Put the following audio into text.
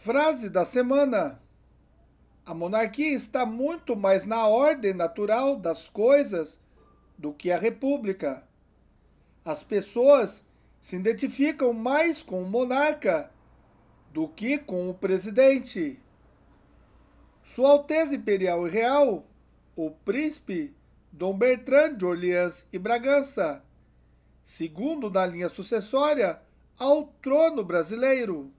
Frase da semana: A monarquia está muito mais na ordem natural das coisas do que a república. As pessoas se identificam mais com o monarca do que com o presidente. Sua Alteza Imperial e Real, o príncipe Dom Bertrand de Orleans e Bragança, segundo na linha sucessória ao trono brasileiro.